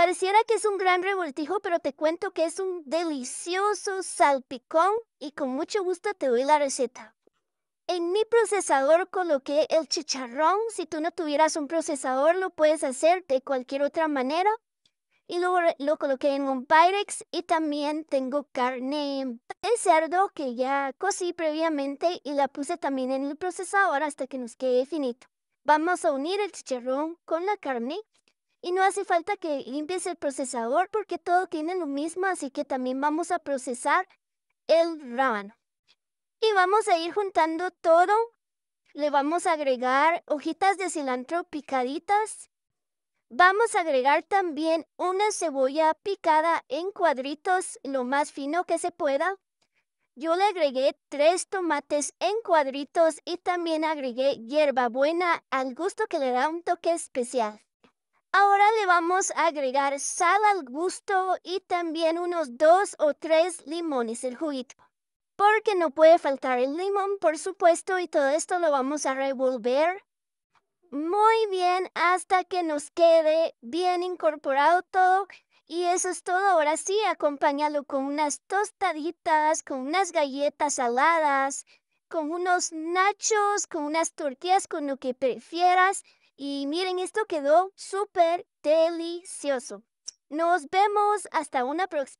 Pareciera que es un gran revoltijo, pero te cuento que es un delicioso salpicón y con mucho gusto te doy la receta. En mi procesador coloqué el chicharrón. Si tú no tuvieras un procesador, lo puedes hacer de cualquier otra manera. Y luego lo coloqué en un Pyrex y también tengo carne de cerdo que ya cocí previamente y la puse también en el procesador hasta que nos quede finito. Vamos a unir el chicharrón con la carne y no hace falta que limpies el procesador porque todo tiene lo mismo, así que también vamos a procesar el rábano. Y vamos a ir juntando todo. Le vamos a agregar hojitas de cilantro picaditas. Vamos a agregar también una cebolla picada en cuadritos lo más fino que se pueda. Yo le agregué tres tomates en cuadritos y también agregué hierbabuena al gusto que le da un toque especial. Ahora le vamos a agregar sal al gusto y también unos dos o tres limones el juguito. Porque no puede faltar el limón, por supuesto, y todo esto lo vamos a revolver muy bien hasta que nos quede bien incorporado todo. Y eso es todo. Ahora sí, acompáñalo con unas tostaditas, con unas galletas saladas, con unos nachos, con unas tortillas, con lo que prefieras. Y miren, esto quedó súper delicioso. Nos vemos hasta una próxima.